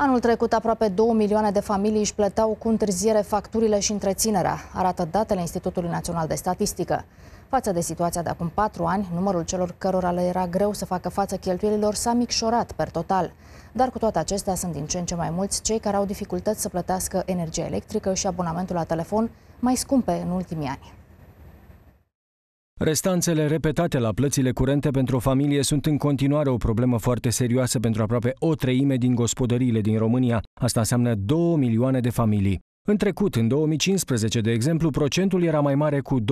Anul trecut, aproape 2 milioane de familii își plăteau cu întârziere facturile și întreținerea, arată datele Institutului Național de Statistică. Față de situația de acum 4 ani, numărul celor cărora le era greu să facă față cheltuielilor s-a micșorat per total. Dar cu toate acestea sunt din ce în ce mai mulți cei care au dificultăți să plătească energia electrică și abonamentul la telefon mai scumpe în ultimii ani. Restanțele repetate la plățile curente pentru o familie sunt în continuare o problemă foarte serioasă pentru aproape o treime din gospodăriile din România. Asta înseamnă 2 milioane de familii. În trecut, în 2015, de exemplu, procentul era mai mare cu 2,2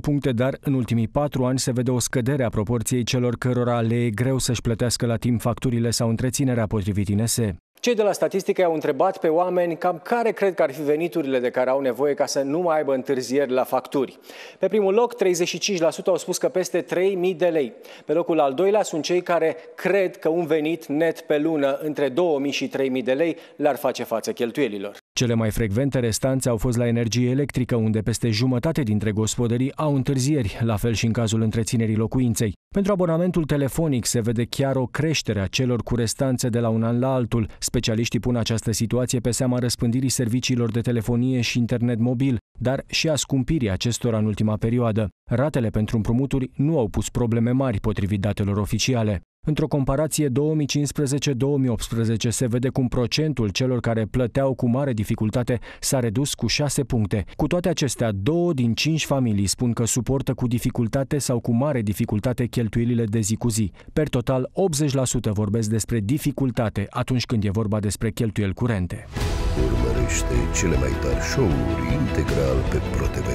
puncte, dar în ultimii patru ani se vede o scădere a proporției celor cărora le e greu să-și plătească la timp facturile sau întreținerea potrivit INSE. Cei de la statistică au întrebat pe oameni cam care cred că ar fi veniturile de care au nevoie ca să nu mai aibă întârzieri la facturi. Pe primul loc, 35% au spus că peste 3.000 de lei. Pe locul al doilea sunt cei care cred că un venit net pe lună între 2.000 și 3.000 de lei le-ar face față cheltuielilor. Cele mai frecvente restanțe au fost la energie electrică, unde peste jumătate dintre gospodării au întârzieri, la fel și în cazul întreținerii locuinței. Pentru abonamentul telefonic se vede chiar o creștere a celor cu restanțe de la un an la altul. Specialiștii pun această situație pe seama răspândirii serviciilor de telefonie și internet mobil, dar și a scumpirii acestora în ultima perioadă. Ratele pentru împrumuturi nu au pus probleme mari potrivit datelor oficiale. Într-o comparație 2015-2018 se vede cum procentul celor care plăteau cu mare dificultate s-a redus cu 6 puncte. Cu toate acestea, două din cinci familii spun că suportă cu dificultate sau cu mare dificultate cheltuielile de zi cu zi. Per total, 80% vorbesc despre dificultate atunci când e vorba despre cheltuieli curente. Urmărește cele mai tari show-uri integral pe ProTV+.